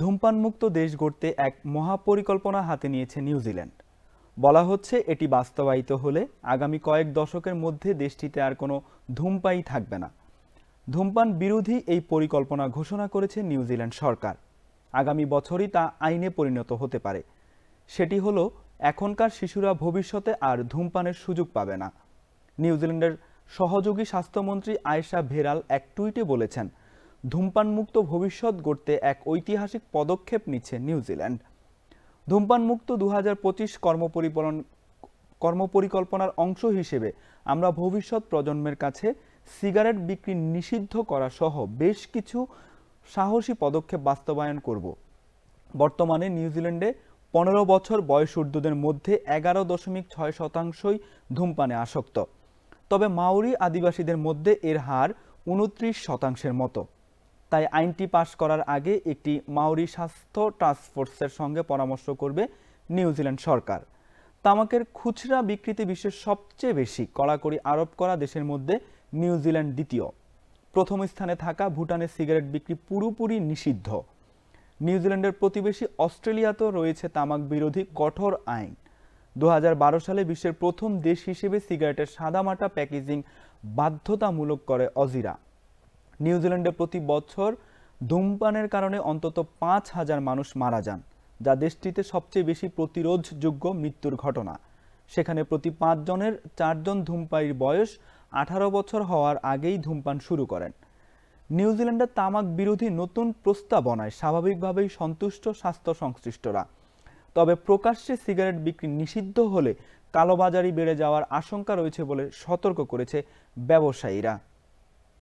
ধূমপানমুক্ত দেশ গড়তে এক মহাপরিকল্পনা হাতে নিয়েছে নিউজিল্যান্ড বলা হচ্ছে এটি বাস্তবায়িত হলে আগামী কয়েক দশকের মধ্যে দেশটিতে আর কোনো ধূমপাই থাকবে না ধূমপান বিরোধী এই পরিকল্পনা ঘোষণা করেছে নিউজিল্যান্ড সরকার আগামী বছরই তা আইনে পরিণত হতে পারে সেটি হলো এখনকার শিশুরা ভবিষ্যতে আর ধূমপানের সুযোগ পাবে না নিউজিল্যান্ডের সহযোগী স্বাস্থ্যমন্ত্রী আয়েশা ভেরাল এক টুইটে বলেছেন ধূমপানমুক্ত ভবিষ্যৎ গড়তে এক ঐতিহাসিক পদক্ষেপ নিচ্ছে নিউজিল্যান্ড ধূমপানমুক্ত দু হাজার পঁচিশ কর্মপরিকল্পনার অংশ হিসেবে আমরা ভবিষ্যৎ প্রজন্মের কাছে সিগারেট বিক্রি নিষিদ্ধ করা সহ বেশ কিছু সাহসী পদক্ষেপ বাস্তবায়ন করব বর্তমানে নিউজিল্যান্ডে পনেরো বছর বয়সূর্ধদের মধ্যে এগারো দশমিক ছয় শতাংশই ধূমপানে আসক্ত তবে মাওরি আদিবাসীদের মধ্যে এর হার উনত্রিশ শতাংশের মতো তাই আইনটি পাশ করার আগে একটি মাউরি স্বাস্থ্য ফোর্সের সঙ্গে পরামর্শ করবে নিউজিল্যান্ড সরকার তামাকের খুচরা বিক্রিতে বিশ্বের সবচেয়ে বেশি কড়াকড়ি আরোপ করা দেশের মধ্যে নিউজিল্যান্ড দ্বিতীয় প্রথম স্থানে থাকা ভুটানের সিগারেট বিক্রি পুরোপুরি নিষিদ্ধ নিউজিল্যান্ডের প্রতিবেশী অস্ট্রেলিয়াতেও রয়েছে তামাক বিরোধী কঠোর আইন দু সালে বিশ্বের প্রথম দেশ হিসেবে সিগারেটের সাদামাটা প্যাকেজিং বাধ্যতামূলক করে অজিরা নিউজিল্যান্ডে প্রতি বছর ধূমপানের কারণে অন্তত পাঁচ হাজার মানুষ মারা যান যা দেশটিতে সবচেয়ে বেশি প্রতিরোধযোগ্য মৃত্যুর ঘটনা সেখানে প্রতি পাঁচজনের চারজন ধূমপায়ীর বয়স আঠারো বছর হওয়ার আগেই ধূমপান শুরু করেন নিউজিল্যান্ডের তামাক বিরোধী নতুন প্রস্তাবনায় স্বাভাবিকভাবেই সন্তুষ্ট স্বাস্থ্য সংশ্লিষ্টরা তবে প্রকাশ্যে সিগারেট বিক্রি নিষিদ্ধ হলে কালোবাজারি বেড়ে যাওয়ার আশঙ্কা রয়েছে বলে সতর্ক করেছে ব্যবসায়ীরা